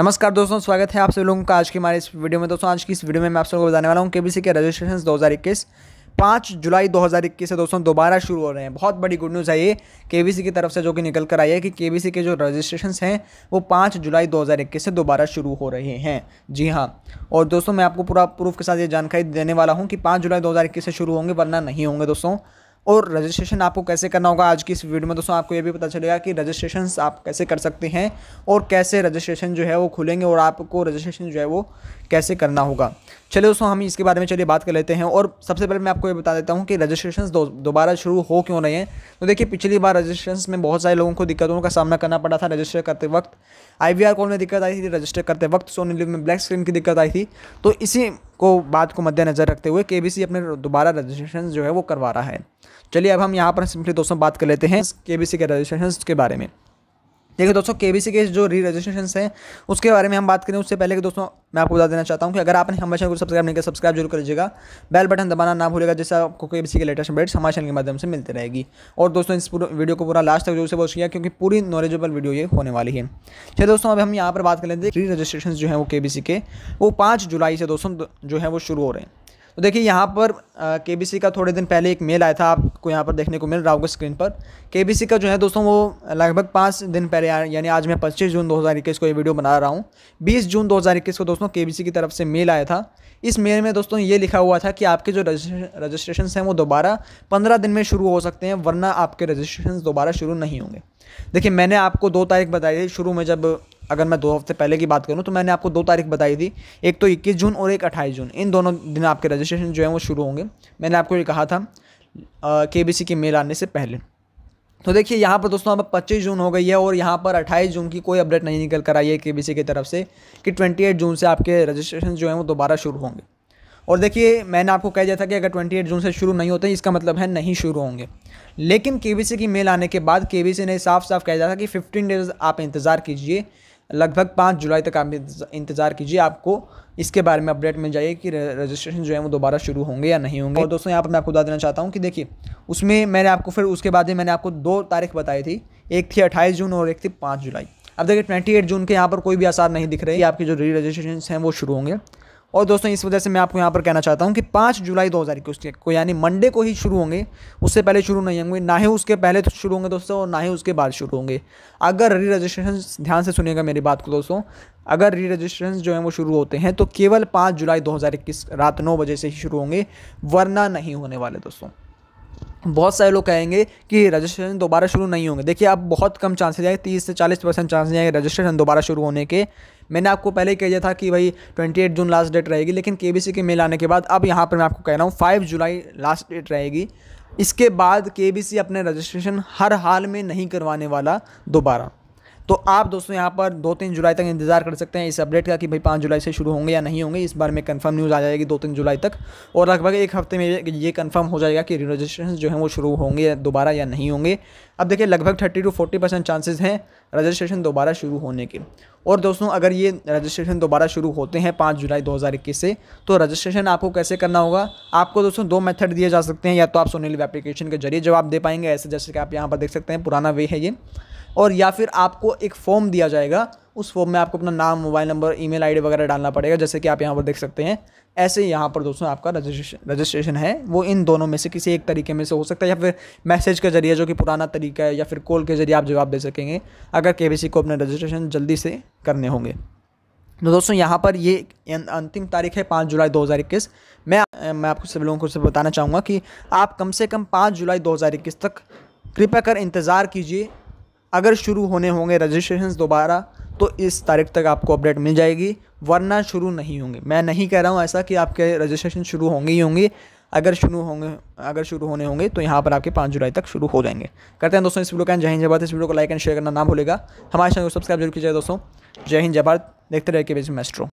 नमस्कार दोस्तों स्वागत है आप सभी लोगों का आज की हमारे इस वीडियो में दोस्तों आज की इस वीडियो में मैं आप सबको बताने वाला हूँ केबीसी के रजिस्ट्रेशन 2021 पाँच जुलाई 2021 से दोस्तों दोबारा शुरू हो रहे हैं बहुत बड़ी गुड न्यूज़ है ये केबीसी की तरफ से जो कि निकल कर आई है कि केबीसी के जो रजिस्ट्रेशन हैं वो पाँच जुलाई दो से दोबारा शुरू हो रहे हैं जी हाँ और दोस्तों मैं आपको पूरा प्रूफ के साथ ये जानकारी देने वाला हूँ कि पाँच जुलाई दो से शुरू होंगे वरना नहीं होंगे दोस्तों और रजिस्ट्रेशन आपको कैसे करना होगा आज की इस वीडियो में दोस्तों आपको ये भी पता चलेगा कि रजिस्ट्रेशन आप कैसे कर सकते हैं और कैसे रजिस्ट्रेशन जो है वो खुलेंगे और आपको रजिस्ट्रेशन जो है वो कैसे करना होगा चलिए दोस्तों हम इसके बारे में चलिए बात कर लेते हैं और सबसे पहले मैं आपको ये बता देता हूँ कि रजिस्ट्रेशन दोबारा शुरू हो क्यों रहे हैं तो देखिए पिछली बार रजिस्ट्रेशन में बहुत सारे लोगों को दिक्कतों का सामना करना पड़ा था रजिस्टर करते वक्त आई कॉल में दिक्कत आई थी रजिस्टर करते वक्त सोनी लिव में ब्लैक स्क्रीन की दिक्कत आई थी तो इसी को बात को मद्देनज़र रखते हुए के अपने दोबारा रजिस्ट्रेशन जो है वो करवा रहा है चलिए अब हम यहाँ पर सिंपली दोस्तों बात कर लेते हैं के बी के रजिस्ट्रेशन के बारे में देखिए दोस्तों के बी सी के जो री रजिस्ट्रेशन है उसके बारे में हम बात करें उससे पहले कि दोस्तों मैं आपको बता देना चाहता हूँ कि अगर आपने हमारे चैनल को सब्सक्राइब नहीं किया सब्सक्राइब जरूर करिएगा बेल बटन दबाना ना भूलेगा जिससे आपको के बी सी के लेटेस्ट अपडेट्स हमारे चैनल के माध्यम से मिलती रहेगी और दोस्तों इस वीडियो को पूरा लास्ट तक जो से वॉच किया क्योंकि पूरी नॉलेजेबल वीडियो ये होने वाली है चलिए दोस्तों अब हम यहाँ पर बात कर लेते हैं री रजिस्ट्रेशन जो है वो के बी सी के वो पाँच जुलाई से दोस्तों जो है वो शुरू हो रहे हैं तो देखिए यहाँ पर के का थोड़े दिन पहले एक मेल आया था आपको यहाँ पर देखने को मिल रहा होगा स्क्रीन पर के का जो है दोस्तों वो लगभग पाँच दिन पहले यानी आज मैं पच्चीस जून दो को ये वीडियो बना रहा हूँ बीस जून दो को दोस्तों के की तरफ से मेल आया था इस मेल में दोस्तों ये लिखा हुआ था कि आपके जो रजिस्ट्रेशन हैं वो दोबारा पंद्रह दिन में शुरू हो सकते हैं वरना आपके रजिस्ट्रेशन दोबारा शुरू नहीं होंगे देखिए मैंने आपको दो तारीख बताई थी शुरू में जब अगर मैं दो हफ्ते पहले की बात करूँ तो मैंने आपको दो तारीख बताई थी एक तो इक्कीस जून और एक अट्ठाईस जून इन दोनों दिन आपके रजिस्ट्रेशन जो है वो शुरू होंगे मैंने आपको ये कहा था के बी की मेल आने से पहले तो देखिए यहाँ पर दोस्तों अब 25 जून हो गई है और यहाँ पर 28 जून की कोई अपडेट नहीं निकल कर आई है के की तरफ से कि 28 जून से आपके रजिस्ट्रेशन जो है वो दोबारा शुरू होंगे और देखिए मैंने आपको कह दिया था कि अगर 28 जून से शुरू नहीं होते इसका मतलब है नहीं शुरू होंगे लेकिन के की मेल आने के बाद के ने साफ साफ कह दिया था कि फिफ्टीन डेज आप इंतज़ार कीजिए लगभग पाँच जुलाई तक आप इंतज़ार कीजिए आपको इसके बारे में अपडेट मिल जाएगी कि रजिस्ट्रेशन जो है वो दोबारा शुरू होंगे या नहीं होंगे और दोस्तों यहाँ पर मैं आपको बता देना चाहता हूँ कि देखिए उसमें मैंने आपको फिर उसके बाद ही मैंने आपको दो तारीख बताई थी एक थी अट्ठाईस जून और एक थी पाँच जुलाई अब देखिए ट्वेंटी एट जून के यहाँ पर कोई भी आसार नहीं दिख रहे आपके जो री रजिस्ट्रेशन हैं वो शुरू होंगे और दोस्तों इस वजह से मैं आपको यहाँ पर कहना चाहता हूँ कि पाँच जुलाई दो हज़ार को यानी मंडे को ही शुरू होंगे उससे पहले शुरू नहीं होंगे ना ही उसके पहले तो शुरू होंगे दोस्तों और ना ही उसके बाद शुरू होंगे अगर री रजिस्ट्रेशन ध्यान से सुनेगा मेरी बात को दोस्तों अगर री रजिस्ट्रेशन जो हैं वो शुरू होते हैं तो केवल पाँच जुलाई दो रात नौ बजे से ही शुरू होंगे वरना नहीं होने वाले दोस्तों बहुत सारे लोग कहेंगे कि रजिस्ट्रेशन दोबारा शुरू नहीं होंगे देखिए अब बहुत कम चांसेस आए तीस से चालीस परसेंट चांसेज आएंगे रजिस्ट्रेशन दोबारा शुरू होने के मैंने आपको पहले ही कह दिया था कि भाई 28 जून लास्ट डेट रहेगी लेकिन के बी सी के मेल आने के बाद अब यहाँ पर मैं आपको कह रहा हूँ फाइव जुलाई लास्ट डेट रहेगी इसके बाद के बी सी अपने रजिस्ट्रेशन हर हाल में नहीं करवाने वाला दोबारा तो आप दोस्तों यहाँ पर दो तीन जुलाई तक इंतज़ार कर सकते हैं इस अपडेट का कि भाई पाँच जुलाई से शुरू होंगे या नहीं होंगे इस बार में कंफर्म न्यूज़ आ जाएगी दो तीन जुलाई तक और लगभग एक हफ्ते में ये कंफर्म हो जाएगा कि रजिस्ट्रेशन जो है वो शुरू होंगे दोबारा या नहीं होंगे अब देखिए लगभग thirty to forty percent chances हैं रजिस्ट्रेशन दोबारा शुरू होने के और दोस्तों अगर ये रजिस्ट्रेशन दोबारा शुरू होते हैं पाँच जुलाई इक्कीस से तो रजिस्ट्रेशन आपको कैसे करना होगा आपको दोस्तों दो मेथड दिए जा सकते हैं या तो आप सोनीलिव एप्लीकेशन के जरिए जवाब दे पाएंगे ऐसे जैसे कि आप यहाँ पर देख सकते हैं पुराना वे है ये और या फिर आपको एक फॉर्म दिया जाएगा उस फॉर्म में आपको अपना नाम मोबाइल नंबर ई मेल वगैरह डालना पड़ेगा जैसे कि आप यहाँ पर देख सकते हैं ऐसे यहाँ पर दोस्तों आपका रजिस्ट्रेशन रजिस्ट्रेशन है वो इन दोनों में से किसी एक तरीके में से हो सकता है या फिर मैसेज के जरिए जो कि पुराना तरीका है या फिर कॉल के जरिए आप जवाब दे सकेंगे अगर के को अपने रजिस्ट्रेशन जल्दी से करने होंगे तो दोस्तों यहाँ पर ये अं, अंतिम तारीख है पाँच जुलाई दो मैं मैं आपको सभी लोगों को बताना चाहूँगा कि आप कम से कम पाँच जुलाई दो तक कृपया कर इंतज़ार कीजिए अगर शुरू होने होंगे रजिस्ट्रेशन दोबारा तो इस तारीख तक आपको अपडेट मिल जाएगी वरना शुरू नहीं होंगे मैं नहीं कह रहा हूँ ऐसा कि आपके रजिस्ट्रेशन शुरू होंगे ही होंगे अगर शुरू होंगे अगर शुरू होने होंगे तो यहाँ पर आपके पाँच जुलाई तक शुरू हो जाएंगे करते हैं दोस्तों इस वीडियो का जय हिंद जय इस वीडियो को लाइक एंड शेयर करना ना भूलेगा हमारे चैनल को सब्सक्राइब जरूर कीजिए दोस्तों जय हिंद जय देखते रहे के मेस्ट्रो